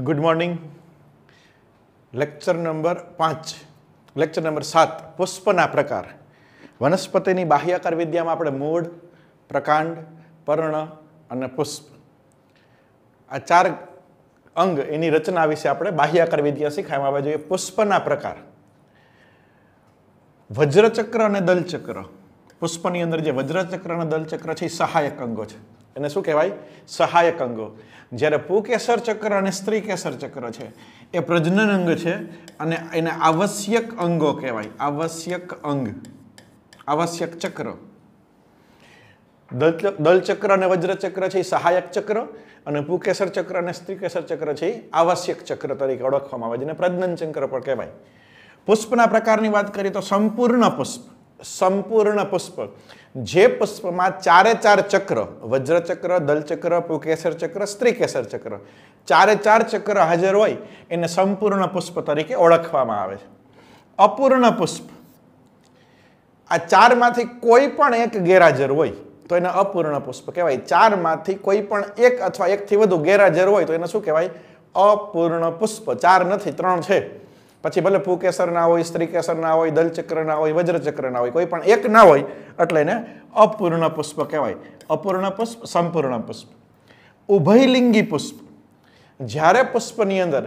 good morning lecture number પાંચ lecture number સાત પુષ્પના પ્રકાર વનસ્પતિની બાહ્યાકાર વિદ્યામાં આપણે મૂળ પ્રકાંડ પર્ણ અને પુષ્પ આ ચાર અંગ એની રચના વિશે આપણે બાહ્યાકાર વિદ્યા શીખવામાં આવે જોઈએ પુષ્પના પ્રકાર વજ્રચક્ર અને દલચક્ર પુષ્પની અંદર જે વજ્રચક્ર અને દલચક્ર છે એ સહાયક અંગો છે એને શું કહેવાય સહાયક અંગો જ્યારે પુકેસર ચક્ર અને સ્ત્રી કેસર ચક્ર છે એ પ્રજનન અંગ છે અને એને આવશ્યક અંગો કહેવાય આવશ્યક અંગ આવશ્યક ચક્ર દલચક્ર અને વજ્રચક્ર છે એ સહાયક ચક્ર અને પુકેસર ચક્ર અને સ્ત્રી કેસર ચક્ર છે એ આવશ્યક ચક્ર તરીકે ઓળખવામાં આવે છે અને પ્રજનન ચક્ર પણ કહેવાય પુષ્પના પ્રકારની વાત કરીએ તો સંપૂર્ણ પુષ્પ સંપૂર્ણ પુષ્પ જે પુષ્પમાં ચારે ચાર ચક્ર વજ્ર વજ્રચક્ર દલચક્ર પુકેસર ચક્ર સ્ત્રી કેસર ચક્ર ચારે ચાર ચક્ર હાજર હોય એને સંપૂર્ણ પુષ્પ તરીકે ઓળખવામાં આવે છે અપૂર્ણ પુષ્પ આ ચારમાંથી કોઈ પણ એક ગેરહાજર હોય તો એને અપૂર્ણ પુષ્પ કહેવાય ચારમાંથી કોઈ પણ એક અથવા એકથી વધુ ગેરહાજર હોય તો એને શું કહેવાય અપૂર્ણ પુષ્પ ચાર નથી ત્રણ છે પછી ભલે પુકેસર ના હોય સ્ત્રીકેસર ના હોય દલચક્ર ના હોય વજ્રચક્ર ના હોય કોઈ પણ એક ના હોય એટલે એને અપૂર્ણ પુષ્પ કહેવાય અપૂર્ણ પુષ્પ સંપૂર્ણ પુષ્પ ઉભયલિંગી પુષ્પ જ્યારે પુષ્પની અંદર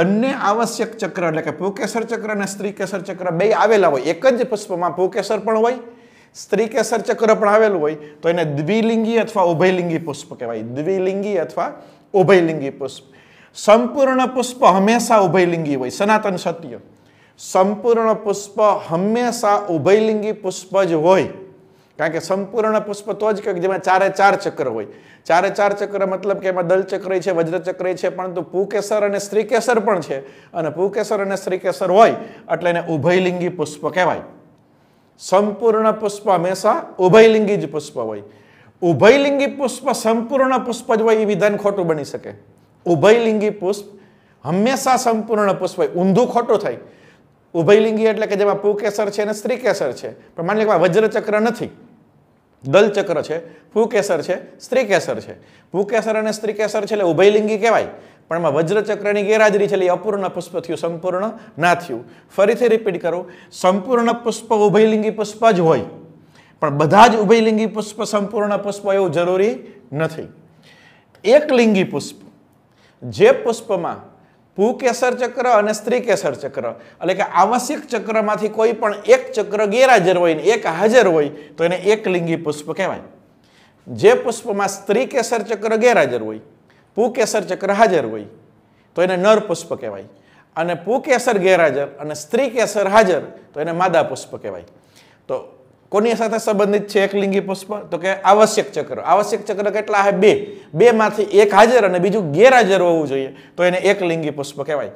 બંને આવશ્યક ચક્ર એટલે કે પુકેસર ચક્ર અને સ્ત્રીકેસર ચક્ર બે આવેલા હોય એક જ પુષ્પમાં પુકેસર પણ હોય સ્ત્રીકેસર ચક્ર પણ આવેલું હોય તો એને દ્વિલિંગી અથવા ઉભયલિંગી પુષ્પ કહેવાય દ્વિલિંગી અથવા ઉભયલિંગી પુષ્પ સંપૂર્ણ પુષ્પ હંમેશા ઉભયલિંગી હોય સનાતન સત્ય સંપૂર્ણ પુષ્પ હંમેશા ઉભયલિંગી પુષ્પ જ હોય કારણ કે સંપૂર્ણ પુષ્પ તો જ કે જેમાં ચારે ચાર ચક્ર હોય ચારે ચાર ચક્ર મતલબ કે એમાં દલ ચક્ર છે ચક્ર છે પરંતુ પુકેસર અને શ્રીકેસર પણ છે અને પુકેસર અને શ્રીકેસર હોય એટલે એને ઉભયલિંગી પુષ્પ કહેવાય સંપૂર્ણ પુષ્પ હંમેશા ઉભયલિંગી જ પુષ્પ હોય ઉભયલિંગી પુષ્પ સંપૂર્ણ પુષ્પ જ હોય એ વિધાન ખોટું બની શકે ઉભયલિંગી પુષ્પ હંમેશા સંપૂર્ણ પુષ્પ હોય ઊંધું ખોટું થાય ઉભયલિંગી એટલે કે જેમાં પુકેસર છે અને સ્ત્રી કેસર છે પણ માની લે વજ્રચક્ર નથી દલચક્ર છે પુકેસર છે સ્ત્રી કેસર છે પુકેસર અને સ્ત્રી કેસર છે એટલે ઉભયલિંગી કહેવાય પણ એમાં વજ્રચક્રની ગેરહાજરી છે એ અપૂર્ણ પુષ્પ થયું સંપૂર્ણ ના થયું ફરીથી રિપીટ કરું સંપૂર્ણ પુષ્પ ઉભયલિંગી પુષ્પ જ હોય પણ બધા જ ઉભયલિંગી પુષ્પ સંપૂર્ણ પુષ્પ એવું જરૂરી નથી એકલિંગી પુષ્પ જે પુષ્પમાં પુકેસર ચક્ર અને સ્ત્રી કેસર ચક્ર એટલે કે આવશ્યક ચક્રમાંથી કોઈ પણ એક ચક્ર ગેરહાજર હોય ને એક હાજર હોય તો એને એકલિંગી પુષ્પ કહેવાય જે પુષ્પમાં સ્ત્રી કેસર ચક્ર ગેરહાજર હોય પુકેસર ચક્ર હાજર હોય તો એને નર પુષ્પ કહેવાય અને પુકેસર ગેરહાજર અને સ્ત્રી કેસર હાજર તો એને માદા પુષ્પ કહેવાય તો કોની સાથે સંબંધિત છે એક લિંગી પુષ્પ તો કે આવશ્યક ચક્ર આવશ્યક ચક્ર કેટલા છે બે બેમાંથી એક હાજર અને બીજું ગેરહાજર હોવું જોઈએ તો એને એક લિંગી પુષ્પ કહેવાય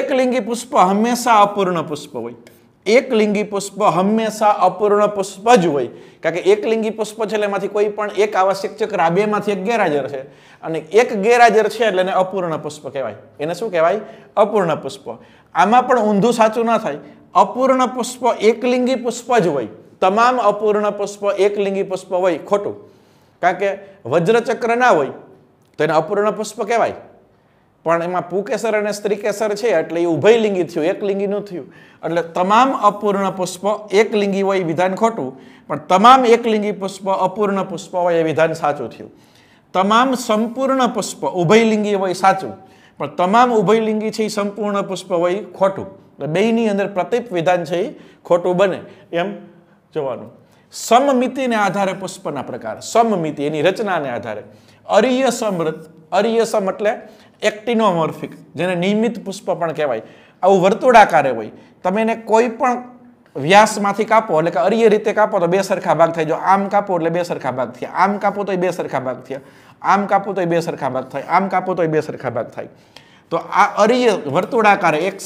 એકલિંગી પુષ્પ હંમેશા અપૂર્ણ પુષ્પ હોય એક લિંગી પુષ્પ હંમેશા અપૂર્ણ પુષ્પ જ હોય કારણ કે એક લિંગી પુષ્પ છે એટલે એમાંથી કોઈ પણ એક આવશ્યક ચક્ર આ બેમાંથી એક ગેરહાજર છે અને એક ગેરહાજર છે એટલે એને અપૂર્ણ પુષ્પ કહેવાય એને શું કહેવાય અપૂર્ણ પુષ્પ આમાં પણ ઊંધું સાચું ના થાય અપૂર્ણ પુષ્પ એકલિંગી પુષ્પ જ હોય તમામ અપૂર્ણ પુષ્પ એકલિંગી પુષ્પ હોય ખોટું કારણ કે વજ્રચક્ર ના હોય તો એને અપૂર્ણ પુષ્પ કહેવાય પણ એમાં પુકેસર અને સ્ત્રીકેસર છે એટલે એ ઉભયલિંગી થયું એકલિંગીનું થયું એટલે તમામ અપૂર્ણ પુષ્પ એકલિંગી હોય વિધાન ખોટું પણ તમામ એકલિંગી પુષ્પ અપૂર્ણ પુષ્પ હોય એ વિધાન સાચું થયું તમામ સંપૂર્ણ પુષ્પ ઉભયલિંગી હોય સાચું પણ તમામ ઉભયલિંગી છે એ સંપૂર્ણ પુષ્પ હોય ખોટું એટલે બેની અંદર પ્રતિપ વિધાન છે એ ખોટું બને એમ જવાનું સમમિતિને આધારે પુષ્પના પ્રકાર સમમિતિ એની રચનાને આધારે અરિય સમૃદ્ધ અરિય સમ એટલે એક્ટિનોમોર્ફિક જેને નિયમિત પુષ્પ પણ કહેવાય આવું વર્તુળાકારે હોય તમે એને કોઈ પણ વ્યાસમાંથી કાપો એટલે કે અરિય રીતે કાપો તો બે સરખા ભાગ થાય જો આમ કાપો એટલે બે સરખા ભાગ થયા આમ કાપો તો બે સરખા ભાગ થયા આમ કાપો તો બે સરખા ભાગ થાય આમ કાપો તો બે સરખા ભાગ થાય તો આ અરિય વર્તુળાકારે એક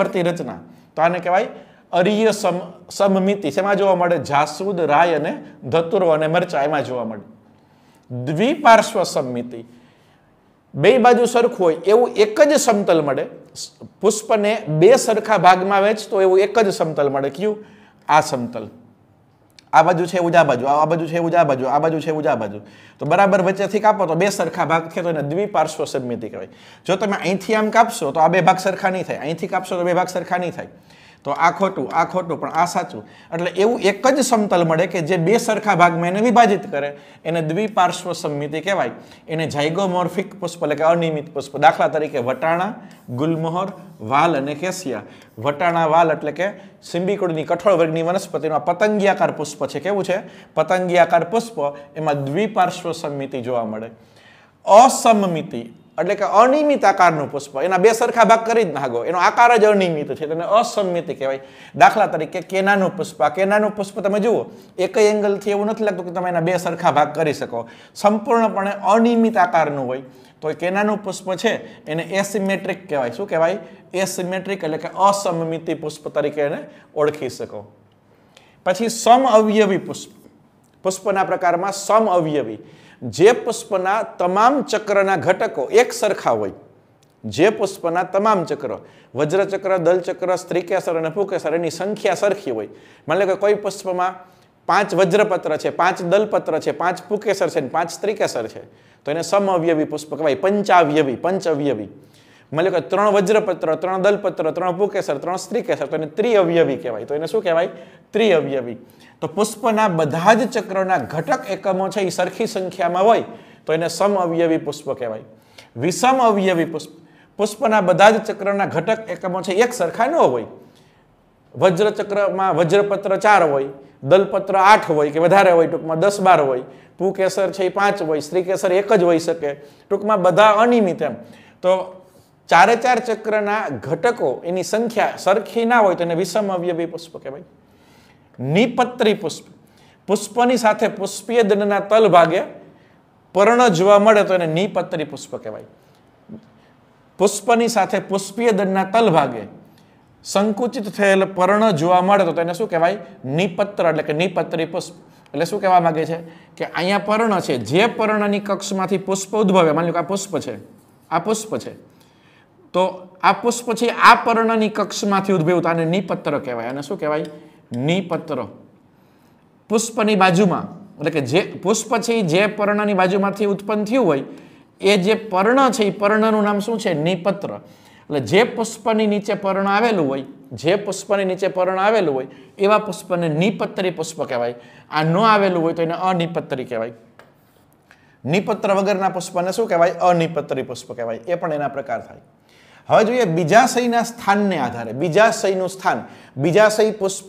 વર્તી રચના તો આને કહેવાય અરીય સમ સમમિતિ શેમાં જોવા મળે જાસૂદ રાય અને ધતુરો અને મરચા એમાં જોવા મળે દ્વિપાર્શ્વ સમમિતિ બે બાજુ સરખું હોય એવું એક જ સમતલ મળે પુષ્પને બે સરખા ભાગમાં વેચતો એવું એક જ સમતલ મળે કયું આ સમતલ આ બાજુ છે ઉજા બાજુ આ બાજુ છે ઉજા બાજુ આ બાજુ છે ઉજા બાજુ તો બરાબર વચ્ચેથી કાપો તો બે સરખા ભાગ થયા તો એને દ્વિપાર્શ્વ સમિતિ કહેવાય જો તમે અહીંથી આમ કાપશો તો આ બે ભાગ સરખા નહીં થાય અહીંથી કાપશો તો બે ભાગ સરખા નહીં થાય તો આ ખોટું આ ખોટું પણ આ સાચું એટલે એવું એક જ સમતલ મળે કે જે બે સરખા ભાગમાં એને વિભાજિત કરે એને દ્વિપાર્શ્વ સંમિતિ કહેવાય એને જાયગોમોર્ફિક પુષ્પ એટલે કે અનિયમિત પુષ્પ દાખલા તરીકે વટાણા ગુલમોહર વાલ અને કેસિયા વટાણા વાલ એટલે કે સિંબીકુળની કઠોળ વર્ગની વનસ્પતિનું આ પતંગિયાકાર પુષ્પ છે કેવું છે પતંગિયાકાર પુષ્પ એમાં દ્વિપાર્શ્વ સંમિતિ જોવા મળે અસમમિતિ એટલે કે અનિયમિત આકારનું પુષ્પ એના બે સરખા ભાગ કરી જ નાખો એનો આકાર જ અનિયમિત છે તેને અસંમિત કહેવાય દાખલા તરીકે કેનાનું પુષ્પ આ કેનાનું પુષ્પ તમે જુઓ એક એંગલથી એવું નથી લાગતું કે તમે એના બે સરખા ભાગ કરી શકો સંપૂર્ણપણે અનિયમિત આકારનું હોય તો કેનાનું પુષ્પ છે એને એસિમેટ્રિક કહેવાય શું કહેવાય એસિમેટ્રિક એટલે કે અસમમિતિ પુષ્પ તરીકે એને ઓળખી શકો પછી સમ અવયવી પુષ્પ પુષ્પના પ્રકારમાં સમ અવયવી જે પુષ્પના તમામ ચક્રના ઘટકો એક સરખા હોય જે પુષ્પના તમામ ચક્ર વજ્રચક્ર દલચક્ર સ્ત્રીકેસર અને પુકેસર એની સંખ્યા સરખી હોય માની લો કે કોઈ પુષ્પમાં પાંચ વજ્રપત્ર છે પાંચ દલપત્ર છે પાંચ પુકેસર છે અને પાંચ સ્ત્રીકેસર છે તો એને સમઅવયવી પુષ્પ કહેવાય પંચાવયવી પંચઅવયવી મને લો કે ત્રણ વજ્રપત્ર ત્રણ દલપત્ર ત્રણ ભૂકેસર ત્રણ સ્ત્રીકેસર તો એને ત્રિઅવયવી કહેવાય તો એને શું કહેવાય ત્રિઅવયવી તો પુષ્પના બધા જ ચક્રના ઘટક એકમો છે એ સરખી સંખ્યામાં હોય તો એને સમ અવયવી પુષ્પ કહેવાય વિષમ અવયવી પુષ્પ પુષ્પના બધા જ ચક્રના ઘટક એકમો છે એક સરખા ન હોય વજ્રચક્રમાં વજ્રપત્ર ચાર હોય દલપત્ર આઠ હોય કે વધારે હોય ટૂંકમાં દસ બાર હોય પુકેસર છે એ પાંચ હોય શ્રીકેસર એક જ હોઈ શકે ટૂંકમાં બધા અનિયમિત એમ તો ચારે ચાર ચક્રના ઘટકો એની સંખ્યા સરખી ના હોય તો એને વિષમ અવયવી પુષ્પ કહેવાય નિપત્રી પુષ્પ પુષ્પની સાથે પુષ્પીય દંડના તલ ભાગે પર્ણ જોવા મળે તો એને નિપત્રી પુષ્પ કહેવાય પુષ્પની સાથે પુષ્પીય દંડના તલ ભાગે સંકુચિત થયેલ પર્ણ જોવા મળે તો એને શું કહેવાય નિપત્ર એટલે કે નિપત્રી પુષ્પ એટલે શું કહેવા માંગે છે કે અહીંયા પર્ણ છે જે પર્ણની કક્ષમાંથી પુષ્પ ઉદ્ભવે માની લો કે આ પુષ્પ છે આ પુષ્પ છે તો આ પુષ્પ છે આ પર્ણની કક્ષમાંથી ઉદ્ભવ્યું આને નિપત્ર કહેવાય અને શું કહેવાય નિપત્ર પુષ્પની બાજુમાં એટલે કે જે પુષ્પ છે જે પર્ણની બાજુમાંથી ઉત્પન્ન થયું હોય એ જે પર્ણ છે એ પર્ણનું નામ શું છે નિપત્ર એટલે જે પુષ્પની નીચે પર્ણ આવેલું હોય જે પુષ્પની નીચે પર્ણ આવેલું હોય એવા પુષ્પને નિપત્રી પુષ્પ કહેવાય આ ન આવેલું હોય તો એને અનિપત્રી કહેવાય નિપત્ર વગરના પુષ્પને શું કહેવાય અનિપત્રી પુષ્પ કહેવાય એ પણ એના પ્રકાર થાય હવે જોઈએ બીજાશયના સ્થાનને આધારે બીજાશયનું સ્થાન બીજાશય પુષ્પ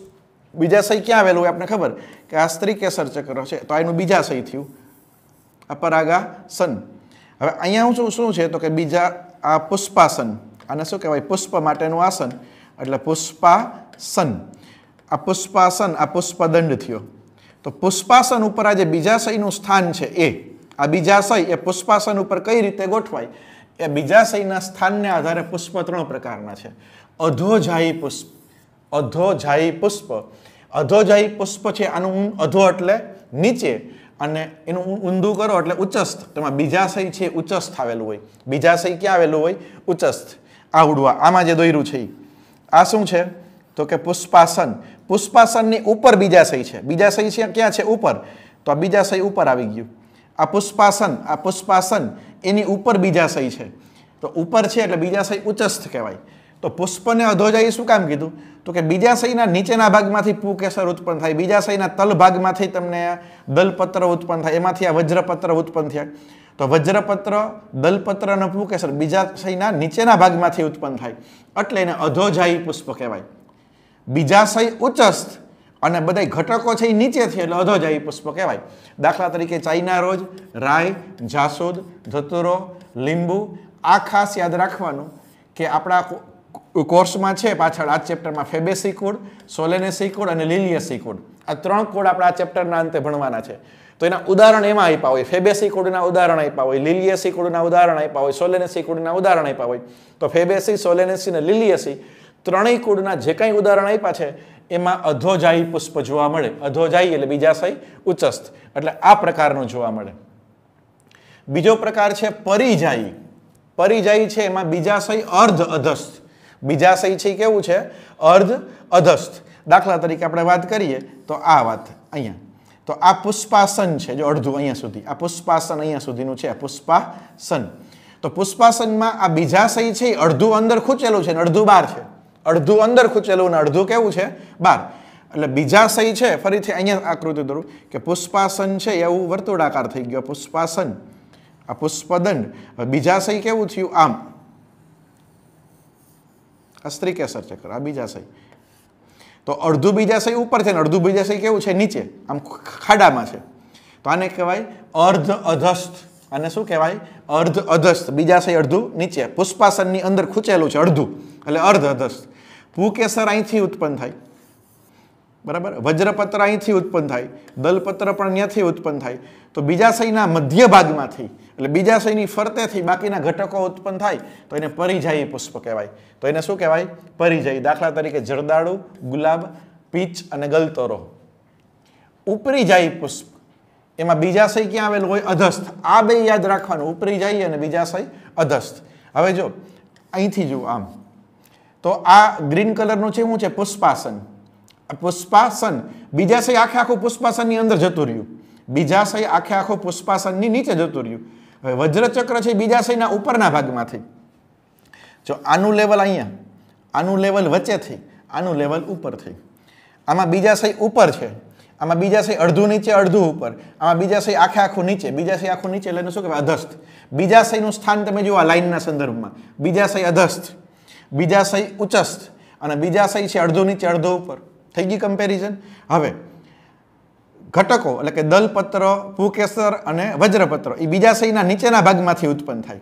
બીજાશય ક્યાં આવેલું હોય આપણને ખબર કે આ સ્ત્રી કેસર ચક્ર છે તો એનું બીજાશય થયું અપરાગા સન હવે અહીંયા શું શું છે તો કે બીજા આ પુષ્પાસન આને શું કહેવાય પુષ્પ માટેનું આસન એટલે પુષ્પાસન આ પુષ્પાસન આ પુષ્પદંડ થયો તો પુષ્પાસન ઉપર આ જે બીજાશયનું સ્થાન છે એ આ બીજાશય એ પુષ્પાસન ઉપર કઈ રીતે ગોઠવાય એ બીજાશયના સ્થાનને આધારે પુષ્પ ત્રણ પ્રકારના છે અધોજાયી પુષ્પ અધોજાયી પુષ્પ અધોજાયી પુષ્પ છે આનું અધો એટલે નીચે અને એનું ઊંધું કરો એટલે ઉચ્ચસ્થ તેમાં બીજાશય છે ઉચ્ચસ્થ આવેલું હોય બીજાશય ક્યાં આવેલું હોય ઉચ્ચસ્થ આ ઉડવા આમાં જે દોર્યું છે આ શું છે તો કે પુષ્પાસન પુષ્પાસનની ઉપર બીજાશય છે બીજાશય છે ક્યાં છે ઉપર તો આ બીજાશય ઉપર આવી ગયું આ પુષ્પાસન આ પુષ્પાસન એની ઉપર બીજાશય છે તો ઉપર છે એટલે બીજાશય ઉચ્ચસ્થ કહેવાય તો પુષ્પને અધોજાઈ શું કામ કીધું તો કે બીજાશયના નીચેના ભાગમાંથી પુકેસર ઉત્પન્ન થાય બીજાશયના તલ ભાગમાંથી તમને દલપત્ર ઉત્પન્ન થાય એમાંથી આ વજ્રપત્ર ઉત્પન્ન થયા તો વજ્રપત્ર દલપત્ર અને પુકેસર બીજાશયના નીચેના ભાગમાંથી ઉત્પન્ન થાય એટલે એને અધોજાઈ પુષ્પ કહેવાય બીજાશય ઉચ્ચસ્થ અને બધા ઘટકો છે એ નીચેથી એટલે અધોજાઈ પુષ્પ કહેવાય દાખલા તરીકે ચાઇના રોજ રાય જાસૂદ ધતુરો લીંબુ આ ખાસ યાદ રાખવાનું કે આપણા કોર્સમાં છે પાછળ આ ચેપ્ટરમાં ફેબેસી કુડ સોલેનેસી કુડ અને લીલિયસી કુડ આ ત્રણ કુડ આપણા આ ચેપ્ટરના અંતે ભણવાના છે તો એના ઉદાહરણ એમાં આપ્યા હોય ફેબેસી કુડના ઉદાહરણ આપ્યા હોય લીલિયસી કુડના ઉદાહરણ આપ્યા હોય સોલેનેસી કુડના ઉદાહરણ આપ્યા હોય તો ફેબેસી સોલેનેસી અને લીલિયસી ત્રણેય કુડના જે કાંઈ ઉદાહરણ આપ્યા છે એમાં અધોજાઈ પુષ્પ જોવા મળે અધોજાઈ એટલે બીજા બીજાશય ઉચ્ચસ્થ એટલે આ પ્રકારનું જોવા મળે બીજો પ્રકાર છે પરિજાયી પરિજાઈ છે એમાં બીજા બીજાશય અર્ધ અધસ્થ બીજા બીજાશય છે કેવું છે અર્ધ અધસ્થ દાખલા તરીકે આપણે વાત કરીએ તો આ વાત અહીંયા તો આ પુષ્પાસન છે જો અડધું અહીંયા સુધી આ પુષ્પાસન અહીંયા સુધીનું છે પુષ્પાસન તો પુષ્પાસનમાં આ બીજા બીજાશય છે અડધું અંદર ખૂંચેલું છે અને અડધું બહાર છે અડધું અંદર ખૂંચેલું અને અડધું કેવું છે બાર એટલે બીજા બીજાશય છે ફરીથી અહીંયા આકૃતિ દોરું કે પુષ્પાસન છે એવું વર્તુળાકાર થઈ ગયો પુષ્પાસન આ પુષ્પદંડ બીજાશય કેવું થયું આમ આ કેસર ચક્ર આ બીજા બીજાશય તો અડધું બીજાશય ઉપર છે ને અડધું બીજા બીજાશય કેવું છે નીચે આમ ખાડામાં છે તો આને કહેવાય અર્ધ અધસ્થ આને શું કહેવાય અર્ધ અધસ્થ બીજાશય અડધું નીચે પુષ્પાસનની અંદર ખૂંચેલું છે અડધું એટલે અર્ધ અધસ્થ પુકેસર અહીંથી ઉત્પન્ન થાય બરાબર વજ્રપત્ર અહીંથી ઉત્પન્ન થાય દલપત્ર પણ ત્યાંથી ઉત્પન્ન થાય તો બીજા શયના મધ્ય ભાગમાંથી એટલે બીજા શયની ફરતેથી બાકીના ઘટકો ઉત્પન્ન થાય તો એને પરિજાયી પુષ્પ કહેવાય તો એને શું કહેવાય પરિજાયી દાખલા તરીકે જરદાળુ ગુલાબ પીચ અને ગલતરો ઉપરીજાયી પુષ્પ એમાં બીજા શય ક્યાં આવેલું હોય અધસ્થ આ બે યાદ રાખવાનું ઉપરી જાય અને બીજા શય અધસ્થ હવે જો અહીંથી જુઓ આમ તો આ ગ્રીન કલરનું છે શું છે પુષ્પાસન પુષ્પાસન બીજાશય આખે આખું પુષ્પાસનની અંદર જતું રહ્યું બીજાશય આખે આખો પુષ્પાસનની નીચે જતું રહ્યું હવે વજ્રચક્ર છે બીજાશયના ઉપરના ભાગમાંથી જો આનું લેવલ અહીંયા આનું લેવલ વચ્ચેથી આનું લેવલ ઉપરથી આમાં બીજાશય ઉપર છે આમાં બીજાશય અડધું નીચે અડધું ઉપર આમાં બીજાશય આખે આખું નીચે બીજાશય આખું નીચે એટલે શું કહેવાય અધસ્થ બીજાશયનું સ્થાન તમે જુઓ આ લાઇનના સંદર્ભમાં બીજાશય અધસ્થ બીજા બીજાશય ઉચ્ચસ્થ અને બીજા બીજાશય છે અડધો નીચે અડધો ઉપર થઈ ગઈ કમ્પેરિઝન હવે ઘટકો એટલે કે દલપત્ર ભૂકેસર અને વજ્રપત્ર એ બીજા બીજાશયના નીચેના ભાગમાંથી ઉત્પન્ન થાય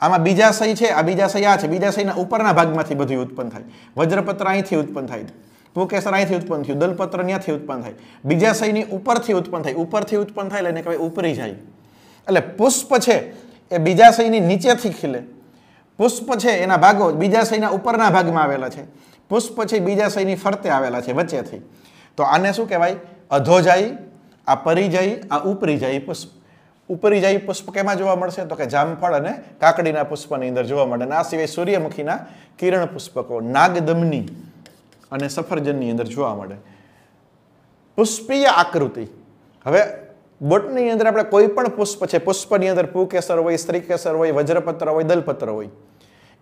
આમાં બીજા બીજાશય છે આ બીજા બીજાશય આ છે બીજા બીજાશયના ઉપરના ભાગમાંથી બધું ઉત્પન્ન થાય વજ્રપત્ર અહીંથી ઉત્પન્ન થાય પુકેસર અહીંથી ઉત્પન્ન થયું દલપત્ર ત્યાંથી ઉત્પન્ન થાય બીજા બીજાશયની ઉપરથી ઉત્પન્ન થાય ઉપરથી ઉત્પન્ન થાય એટલે એને કહેવાય ઉપરી જાય એટલે પુષ્પ છે એ બીજા બીજાશયની નીચેથી ખીલે પુષ્પ છે એના ભાગો બીજા બીજાશયના ઉપરના ભાગમાં આવેલા છે પુષ્પ છે બીજા બીજાશયની ફરતે આવેલા છે વચ્ચેથી તો આને શું કહેવાય અધોજાઈ આ પરિજાઈ આ ઉપરીજાઈ પુષ્પ ઉપરીજાઈ પુષ્પ કેમાં જોવા મળશે તો કે જામફળ અને કાકડીના પુષ્પની અંદર જોવા મળે અને આ સિવાય સૂર્યમુખીના કિરણ પુષ્પકો નાગદમની અને સફરજનની અંદર જોવા મળે પુષ્પીય આકૃતિ હવે બોટની અંદર આપણે કોઈ પણ પુષ્પ છે પુષ્પની અંદર પૂકેસર હોય સ્ત્રીકેસર હોય વજ્રપત્ર હોય દલપત્ર હોય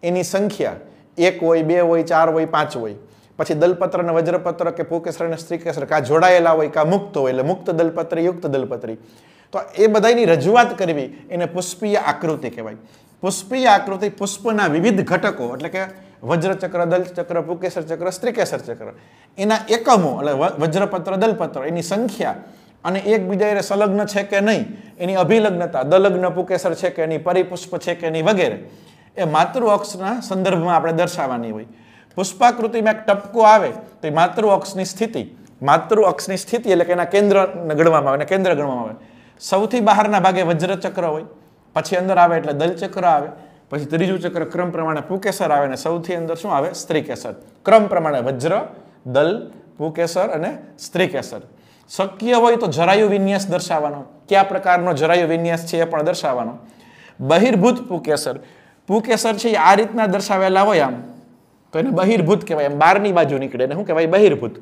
એની સંખ્યા એક હોય બે હોય ચાર હોય પાંચ હોય પછી દલપત્ર અને વજ્રપત્ર કે પુકેસર અને સ્ત્રીકેસર કા જોડાયેલા હોય કા મુક્ત હોય એટલે મુક્ત દલપત્રી યુક્ત દલપત્રી તો એ બધાની રજૂઆત કરવી એને પુષ્પીય આકૃતિ કહેવાય પુષ્પીય આકૃતિ પુષ્પના વિવિધ ઘટકો એટલે કે વજ્રચક્ર દલચક્ર પુકેસર ચક્ર સ્ત્રીકેસર ચક્ર એના એકમો એટલે વજ્રપત્ર દલપત્ર એની સંખ્યા અને એકબીજા એ સંલગ્ન છે કે નહીં એની અભિલગ્નતા દલગ્ન પુકેસર છે કે એની પરિપુષ્પ છે કે નહીં વગેરે એ માતૃઅક્ષના સંદર્ભમાં આપણે દર્શાવવાની હોય પુષ્પાકૃતિમાં એક ટપકો આવે તો એ માતૃઅક્ષની સ્થિતિ માતૃઅક્ષની સ્થિતિ એટલે કે એના કેન્દ્ર ગણવામાં આવે અને કેન્દ્ર ગણવામાં આવે સૌથી બહારના ભાગે વજ્રચક્ર હોય પછી અંદર આવે એટલે દલચક્ર આવે પછી ત્રીજું ચક્ર ક્રમ પ્રમાણે પુકેસર આવે અને સૌથી અંદર શું આવે સ્ત્રીકેસર ક્રમ પ્રમાણે વજ્ર દલ પુકેસર અને સ્ત્રીકેસર શક્ય હોય તો જરાયુ વિન્યાસ દર્શાવવાનો કયા પ્રકારનો જરાયુ વિન્યાસ છે એ પણ દર્શાવવાનો બહિર્ભૂત પુકેસર પુકેસર છે એ આ રીતના દર્શાવેલા હોય આમ તો એને બહિર્ભૂત કહેવાય એમ બહારની બાજુ નીકળે એને શું કહેવાય બહિર્ભૂત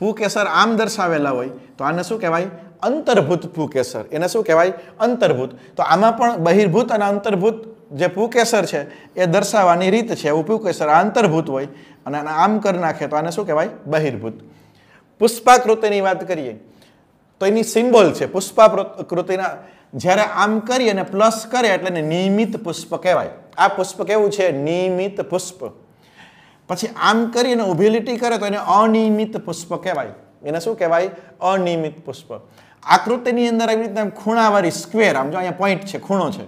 પુકેસર આમ દર્શાવેલા હોય તો આને શું કહેવાય અંતર્ભૂત ભૂકેસર એને શું કહેવાય અંતર્ભૂત તો આમાં પણ બહિર્ભૂત અને અંતર્ભૂત જે પુકેસર છે એ દર્શાવવાની રીત છે એવું પુકેસર અંતર્ભૂત હોય અને આમ કરી નાખે તો આને શું કહેવાય બહિર્ભૂત પુષ્પાકૃતિની વાત કરીએ તો એની સિમ્બોલ છે પુષ્પાકૃતિના જ્યારે આમ કરી અને પ્લસ કરે એટલે નિયમિત પુષ્પ કહેવાય આ પુષ્પ કેવું છે નિયમિત પુષ્પ પછી આમ કરી અને ઊભી કરે તો એને અનિયમિત પુષ્પ કહેવાય એને શું કહેવાય અનિયમિત પુષ્પ આકૃતિની અંદર આવી રીતના ખૂણાવાળી સ્ક્વેર આમ જો અહીંયા પોઈન્ટ છે ખૂણો છે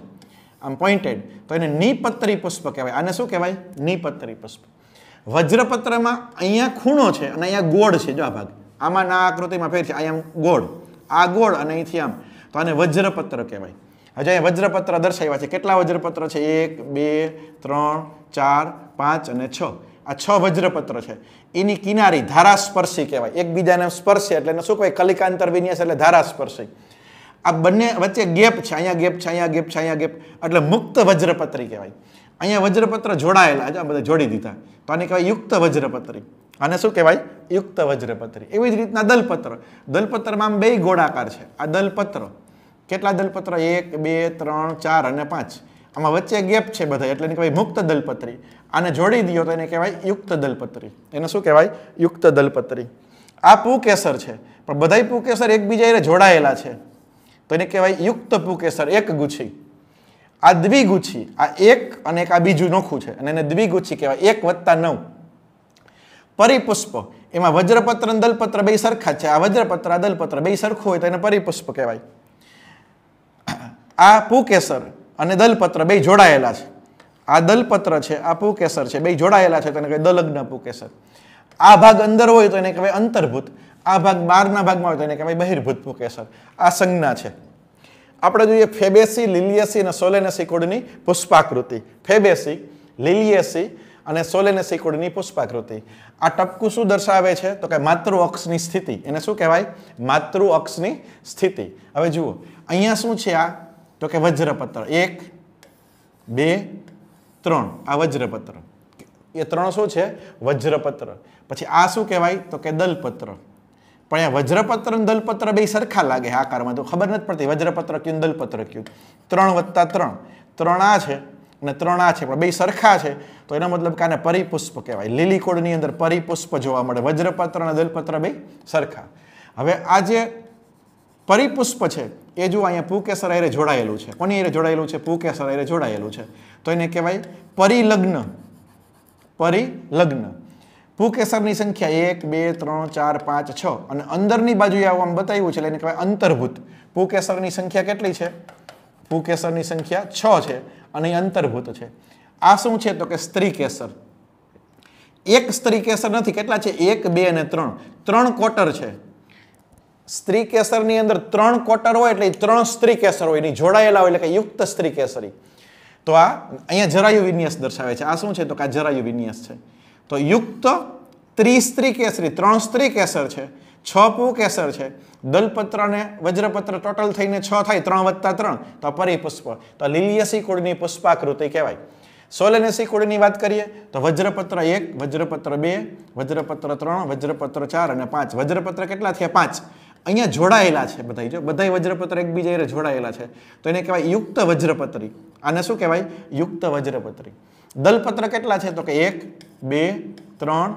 આમ પોઈન્ટેડ તો એને નિપત્રી પુષ્પ કહેવાય આને શું કહેવાય નિપત્રી પુષ્પ વજ્રપત્રમાં અહીંયા ખૂણો છે અને અહીંયા ગોળ છે જો આ ભાગ આમાં ના આકૃતિમાં ફેર છે અહીંયા ગોળ આ ગોળ અને અહીંથી આમ તો આને વજ્રપત્ર કહેવાય હજે અહીંયા વજ્રપત્ર દર્શાવ્યા છે કેટલા વજ્રપત્ર છે એક બે ત્રણ ચાર પાંચ અને છ આ છ વજ્રપત્ર છે એની કિનારી ધારાસ્પર્શી કહેવાય એકબીજાને સ્પર્શે એટલે એને શું કહેવાય કલિકાંતર વિન્યાસ એટલે ધારાસ્પર્શી આ બંને વચ્ચે ગેપ છે અહીંયા ગેપ છે અહીંયા ગેપ છે અહીંયા ગેપ એટલે મુક્ત વજ્રપત્રી કહેવાય અહીંયા વજ્રપત્ર જોડાયેલા છે બધા જોડી દીધા તો આને કહેવાય યુક્ત વજ્રપત્રી આને શું કહેવાય યુક્ત વજ્રપત્રી એવી જ રીતના દલપત્ર દલપત્રમાં આમ બે ગોળાકાર છે આ દલપત્ર કેટલા દલપત્ર એક બે ત્રણ ચાર અને પાંચ આમાં વચ્ચે ગેપ છે બધા એટલે એને કહેવાય મુક્ત દલપત્રી આને જોડી દો તો એને કહેવાય યુક્ત દલપત્રી એને શું કહેવાય યુક્ત દલપત્રી આ પુકેસર છે પણ બધાય પુકેસર એકબીજા જોડાયેલા છે તો એને કહેવાય યુક્ત પુકેસર એક ગુચ્છી આ દ્વિગુચ્છી આ એક અને એક આ બીજું નોખું છે અને એને દ્વિગુચ્છી કહેવાય એક વત્તા નવ પરિપુષ્પ એમાં વજ્રપત્ર દલપત્ર બે સરખા છે આ વજ્રપત્ર આ દલપત્ર બે સરખું હોય તો એને પરિપુષ્પ કહેવાય આ પૂકેસર અને દલપત્ર બે જોડાયેલા છે આ દલપત્ર છે આ પૂકેસર છે બે જોડાયેલા છે તેને કહેવાય દલગ્ન પુકેસર આ ભાગ અંદર હોય તો એને કહેવાય અંતર્ભૂત આ ભાગ બહારના ભાગમાં હોય તો એને કહેવાય બહિર્ભૂત પુકેસર આ સંજ્ઞા છે આપણે જોઈએ ફેબેસી લિલિયસી અને સોલેનસી કુળની પુષ્પાકૃતિ ફેબેસી લિલિયસી અને સોલેનસી કુળની પુષ્પાકૃતિ આ ટપકું શું દર્શાવે છે તો કે માતૃ અક્ષની સ્થિતિ એને શું કહેવાય માતૃ અક્ષની સ્થિતિ હવે જુઓ અહીંયા શું છે આ તો કે વજ્રપત્ર એક બે ત્રણ આ વજ્રપત્ર એ ત્રણ શું છે વજ્રપત્ર પછી આ શું કહેવાય તો કે દલપત્ર પણ અહીંયા વજ્રપત્ર અને દલપત્ર બે સરખા લાગે આકારમાં તો ખબર નથી પડતી વજ્રપત્ર ક્યું દલપત્ર કયું ત્રણ વત્તા ત્રણ ત્રણ આ છે અને ત્રણ આ છે પણ બે સરખા છે તો એનો મતલબ કે આને પરિપુષ્પ કહેવાય લીલી કોડની અંદર પરિપુષ્પ જોવા મળે વજ્રપત્ર અને દલપત્ર બે સરખા હવે આ જે પરિપુષ્પ છે એ જો અહીંયા પૂકેસર આયરે જોડાયેલું છે કોની આયરે જોડાયેલું છે પૂકેસર આયરે જોડાયેલું છે તો એને કહેવાય પરિલગ્ન પરિલગ્ન પુકેસરની સંખ્યા એક બે ત્રણ ચાર પાંચ છ અને અંદરની બાજુએ આવું આમ બતાવ્યું છે એટલે એને કહેવાય અંતર્ભૂત પુકેસરની સંખ્યા કેટલી છે પુકેસરની સંખ્યા છ છે અને એ અંતર્ભૂત છે આ શું છે તો કે સ્ત્રી કેસર એક સ્ત્રી કેસર નથી કેટલા છે એક બે અને ત્રણ ત્રણ કોટર છે સ્ત્રી કેસરની અંદર ત્રણ કોટર હોય એટલે ત્રણ સ્ત્રી કેસર હોય એની જોડાયેલા હોય એટલે કે યુક્ત સ્ત્રી કેસરી તો આ અહીંયા જરાયુ વિન્યાસ દર્શાવે છે આ શું છે તો કે આ જરાયુ વિન્યાસ છે તો યુક્ત ત્રિસ્ત્રી કેસરી ત્રણ સ્ત્રી કેસર છે છ પુ કેસર છે દલપત્ર અને વજ્રપત્ર ટોટલ થઈને છ થાય ત્રણ વત્તા ત્રણ તો પરિપુષ્પ તો લીલિયસી કુળની પુષ્પાકૃતિ કહેવાય સોલેનસી કુળની વાત કરીએ તો વજ્રપત્ર એક વજ્રપત્ર બે વજ્રપત્ર ત્રણ વજ્રપત્ર ચાર અને પાંચ વજ્રપત્ર કેટલા થયા પાંચ અહીંયા જોડાયેલા છે બધા જો બધા વજ્રપત્ર એકબીજા એ જોડાયેલા છે તો એને કહેવાય યુક્ત વજ્રપત્રી આને શું કહેવાય યુક્ત વજ્રપત્રી દલપત્ર કેટલા છે તો કે એક બે ત્રણ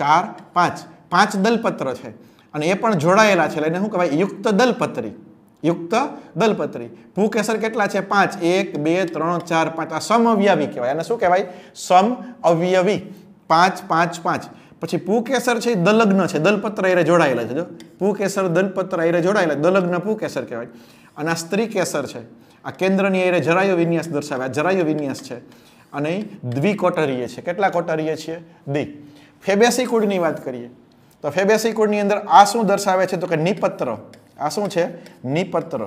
ચાર પાંચ પાંચ દલપત્ર છે અને એ પણ જોડાયેલા છે એટલે એને શું કહેવાય યુક્ત દલપત્રી યુક્ત દલપત્રી ભૂકેસર કેટલા છે પાંચ એક બે ત્રણ ચાર પાંચ આ સમઅવયવી કહેવાય અને શું કહેવાય સમઅવયવી પાંચ પાંચ પાંચ પછી પુકેસર છે એ દલગ્ન છે દલપત્ર એરે જોડાયેલા છે જો પુકેસર દલપત્ર એરે જોડાયેલા દલગ્ન પુકેસર કહેવાય અને આ સ્ત્રી કેસર છે આ કેન્દ્રની એરે જરાયો વિન્યાસ દર્શાવે જરાયો વિન્યાસ છે અને દ્વિકોટરીય છે કેટલા કોટરીય છીએ દ્વિ ફેબેસી કુળની વાત કરીએ તો ફેબેસી કુળની અંદર આ શું દર્શાવે છે તો કે નિપત્ર આ શું છે નિપત્ર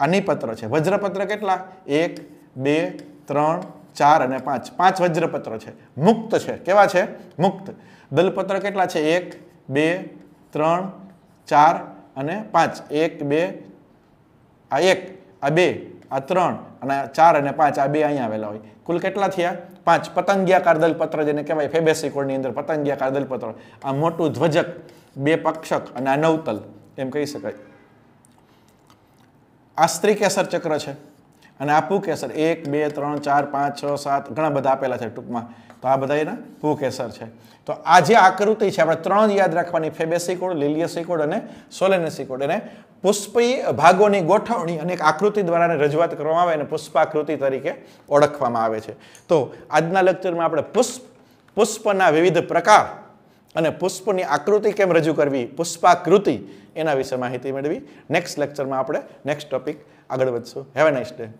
આ નિપત્ર છે વજ્રપત્ર કેટલા એક બે ત્રણ ચાર અને પાંચ પાંચ વજ્રપત્ર છે મુક્ત છે કેવા છે મુક્ત દલપત્ર કેટલા છે એક બે ત્રણ ચાર અને પાંચ એક બે આ એક આ બે આ ત્રણ અને ચાર અને પાંચ આ બે અહીંયા આવેલા હોય કુલ કેટલા થયા પાંચ પતંગિયાકાર દલપત્ર જેને કહેવાય ફેબેસી કોડની અંદર પતંગિયાકાર દલપત્ર આ મોટું ધ્વજક બે પક્ષક અને આ નવતલ એમ કહી શકાય આ સ્ત્રી કેસર ચક્ર છે અને આ પૂક એક બે ત્રણ ચાર પાંચ છ સાત ઘણા બધા આપેલા છે ટૂંકમાં તો આ બધા એના પુકેસર છે તો આ જે આકૃતિ છે આપણે ત્રણ યાદ રાખવાની ફેબેસિકોડ લિલિયસિકોડ અને સોલેનેસિકોડ એને પુષ્પીય ભાગોની ગોઠવણી અને એક આકૃતિ દ્વારા રજૂઆત કરવામાં આવે અને પુષ્પાકૃતિ તરીકે ઓળખવામાં આવે છે તો આજના લેક્ચરમાં આપણે પુષ્પ પુષ્પના વિવિધ પ્રકાર અને પુષ્પની આકૃતિ કેમ રજૂ કરવી પુષ્પાકૃતિ એના વિશે માહિતી મેળવી નેક્સ્ટ લેક્ચરમાં આપણે નેક્સ્ટ ટોપિક આગળ વધશું હેવ એ નાઇસ ડે